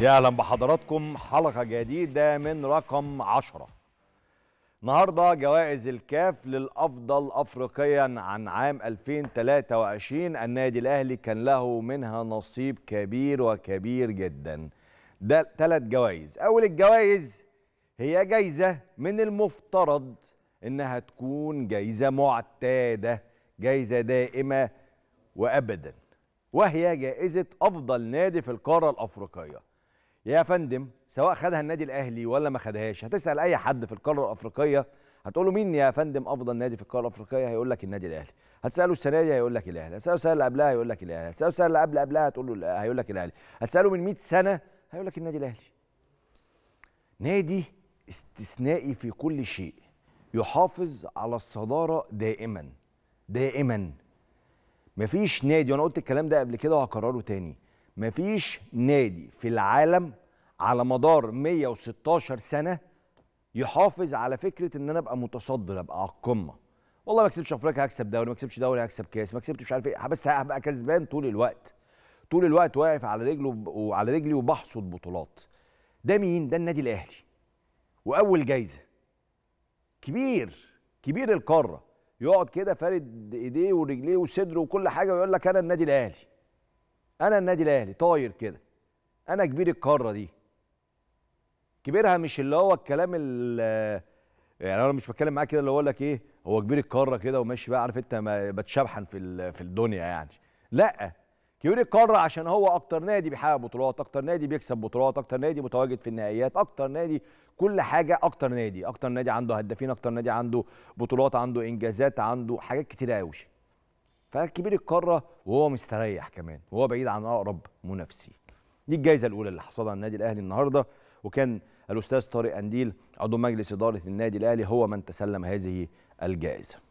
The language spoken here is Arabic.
يا اهلا بحضراتكم حلقه جديده من رقم 10 النهارده جوائز الكاف للافضل افريقيا عن عام 2023 النادي الاهلي كان له منها نصيب كبير وكبير جدا ده ثلاث جوائز اول الجوائز هي جايزه من المفترض انها تكون جايزه معتاده جايزه دائمه وابدا وهي جائزه افضل نادي في القاره الافريقيه يا فندم سواء خدها النادي الاهلي ولا ما خدهاش هتسال اي حد في القاره الافريقيه هتقول له مين يا فندم افضل نادي في القاره الافريقيه هيقول لك النادي الاهلي هتساله السنه دي هيقول لك الاهلي هتساله السنه اللي قبلها هيقول لك الاهلي هتساله السنه اللي قبل قبلها هتقول له هيقول لك الاهلي هتساله من 100 سنه هيقول لك النادي الاهلي نادي استثنائي في كل شيء يحافظ على الصداره دائما دائما مفيش نادي وانا قلت الكلام ده قبل كده وهكرره تاني مفيش نادي في العالم على مدار 116 سنه يحافظ على فكره ان انا ابقى متصدر ابقى على القمه والله ما كسبتش افريقيا هكسب دوري ما كسبتش دوري هكسب كاس ما كسبتش مش عارف ايه بس هبقى كسبان طول الوقت طول الوقت واقف على رجله وعلى رجلي وبحصد بطولات ده مين ده النادي الاهلي واول جايزه كبير كبير القاره يقعد كده فارد ايديه ورجليه وصدره وكل حاجه ويقول لك انا النادي الاهلي انا النادي الاهلي طاير كده انا كبير القاره دي كبيرها مش اللي هو الكلام ال يعني انا مش بتكلم معاك كده اللي هو لك ايه هو كبير القاره كده وماشي بقى عارف انت بتشبحن في في الدنيا يعني لا كبير القاره عشان هو اكتر نادي بيحقق بطولات اكتر نادي بيكسب بطولات اكتر نادي متواجد في النهائيات اكتر نادي كل حاجه اكتر نادي اكتر نادي عنده هدافين اكتر نادي عنده بطولات عنده انجازات عنده حاجات كتير قوي فكبير القاره وهو مستريح كمان وهو بعيد عن اقرب منافسيه دي الجائزه الاولى اللي حصلها النادي الاهلي النهارده وكان الاستاذ طارق انديل عضو مجلس اداره النادي الاهلي هو من تسلم هذه الجائزه